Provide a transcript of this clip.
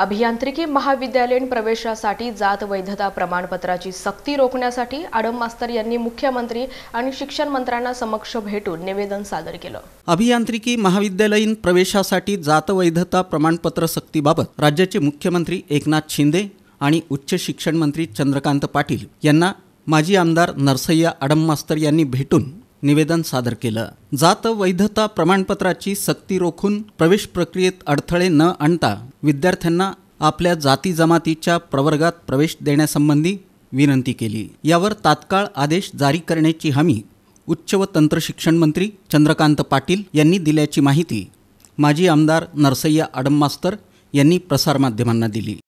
अभियांत्रिकी महाविद्यालयीन प्रवेशासाठी जात वैधता प्रमाणपत्राची सक्ती रोखण्यासाठी आडम मास्तर यांनी मुख्यमंत्री आणि शिक्षण मंत्र्यांना समक्ष भेटून निवेदन सादर केलं अभियांत्रिकी महाविद्यालयीन प्रवेशासाठी जात वैधता प्रमाणपत्र सक्तीबाबत राज्याचे मुख्यमंत्री एकनाथ शिंदे आणि उच्च शिक्षण मंत्री चंद्रकांत पाटील यांना माजी आमदार नरसय्या आडम मास्तर यांनी भेटून निवेदन सादर केलं जात वैधता प्रमाणपत्राची सक्ती रोखून प्रवेश प्रक्रियेत अडथळे न आणता विद्यार्थ्यांना आपल्या जाती जमातीच्या प्रवर्गात प्रवेश देण्यासंबंधी विनंती केली यावर तात्काळ आदेश जारी करण्याची हमी उच्च व तंत्रशिक्षण मंत्री चंद्रकांत पाटील यांनी दिल्याची माहिती माजी आमदार नरसय्या आडममास्तर यांनी प्रसारमाध्यमांना दिली